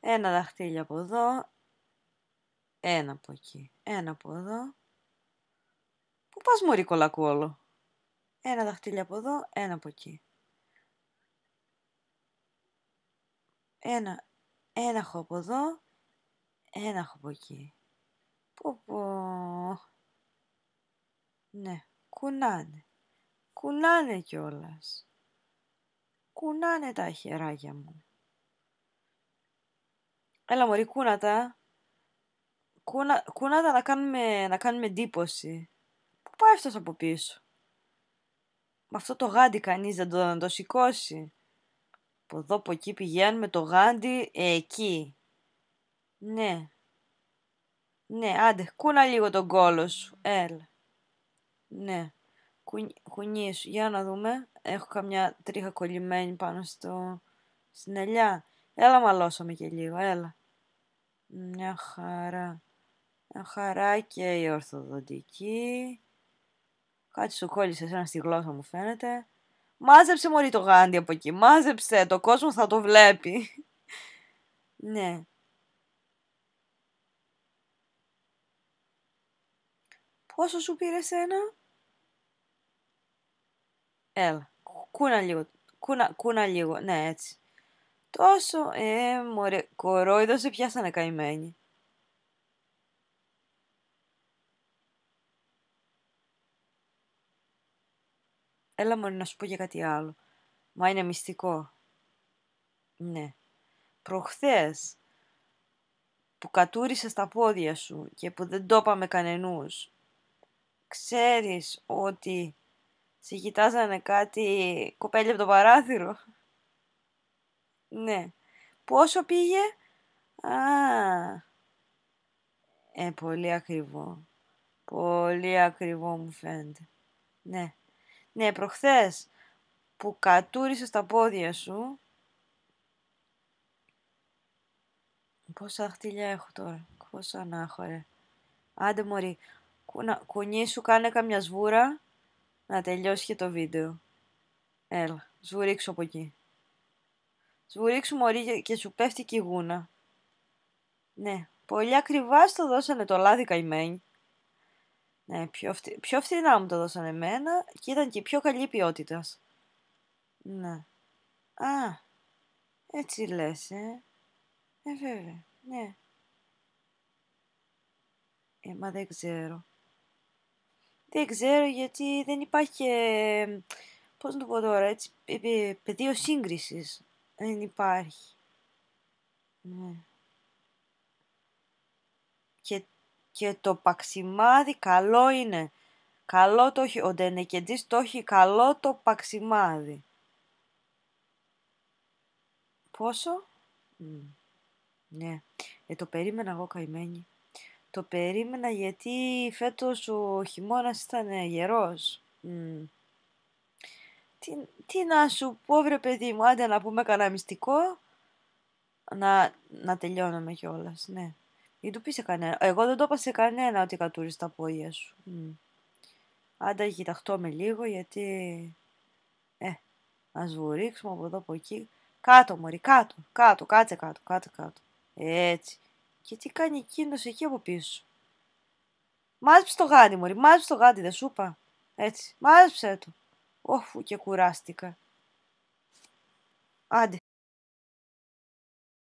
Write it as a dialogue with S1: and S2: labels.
S1: Ένα δαχτύλι από εδώ. Ένα από εκεί. Ένα από εδώ. Πού πας μωρή κολακόλο. Ένα δαχτύλι από εδώ, ένα από εκεί. Ένα, ένα έχω από εδώ, ένα έχω από εκεί. Πω πω. Ναι, κουνάνε. Κουνάνε κιόλας. Κουνάνε τα χεράκια μου. Έλα μωρή, κούνα τα. Κούνα, να κάνουμε, να κάνουμε εντύπωση. Πού πάει αυτός από πίσω. Με αυτό το γάντι κανείς δεν το, το σηκώσει. Από εδώ από εκεί πηγαίνουμε το γάντι ε, εκεί. Ναι. Ναι, άντε, κούνα λίγο τον κόλο σου. Έλα. Ναι. Κουνι, σου. Για να δούμε. Έχω καμιά τρίχα κολλημένη πάνω στο... στην ελιά. Έλα μαλώσαμε και λίγο, έλα. Μια χαρά. Μια χαρά και η ορθοδοντική. Κάτι σου κόλλησε ένα στη γλώσσα μου φαίνεται. Μάζεψε μωρή το γάντι από εκεί. Μάζεψε. Το κόσμο θα το βλέπει. ναι. Πόσο σου πήρε ένα. Έλα. Κούνα λίγο. Κούνα, κούνα λίγο. Ναι έτσι. Τόσο, ε, μωρέ, κορόιδος σε πιάσανε καημένη. Έλα μωρέ να σου πω για κάτι άλλο. Μα είναι μυστικό. Ναι. Προχθές που κατούρισες τα πόδια σου και που δεν το είπαμε κανενούς, ξέρεις ότι σε κάτι κοπέλια από το παράθυρο. Ναι. Πόσο πήγε? Α, ε, πολύ ακριβό. Πολύ ακριβό μου φαίνεται. Ναι. Ναι, προχθές που κατούρισε τα πόδια σου. Πόσα χτυλιά έχω τώρα. Πόσα να έχω, ρε. Άντε, μωρή. Κουνή σου κάνε καμιά σβούρα να τελειώσει και το βίντεο. Έλα, σβουρίξω από εκεί. Σου ρίξου μωρή και σου πέφτει και η γούνα. Ναι, πολύ ακριβά το δώσανε το λάδι καημένη. Ναι, πιο, πιο φθηνά μου το δώσανε εμένα και ήταν και πιο καλή ποιότητας. Ναι. Α, έτσι λες, ε. Ε, βέβαια, ναι. Ε, μα δεν ξέρω. Δεν ξέρω γιατί δεν υπάρχει και... Πώς να το πω τώρα, έτσι, πεδίο σύγκρισης δεν υπάρχει. Ναι. Και, το παξιμάδι καλό είναι. Καλό το έχει, ο Ντενεκεντής το έχει καλό το παξιμάδι. Πόσο? Ναι, ε, το περίμενα εγώ καημένη. Το περίμενα γιατί φέτος ο χειμώνας ήταν γερός. Τι, να σου πω βρε παιδί μου, άντε να πούμε κανένα μυστικό. Να, να τελειώνουμε κιόλας, ναι. Μην του πεις σε κανένα. Εγώ δεν το είπα σε κανένα ότι κατούρι τα πόδια σου. Mm. Άντα με λίγο γιατί... Ε, ας βουρίξουμε από εδώ από εκεί. Κάτω μωρή, κάτω, κάτω, κάτσε κάτω, Κάτω, κάτω. Έτσι. Και τι κάνει εκείνος εκεί από πίσω. Μάζεψε το γάντι μωρή, μάζεψε το γάντι, δεν σου είπα. Έτσι, μάζεψε το. Όφου και κουράστικα. Άντε,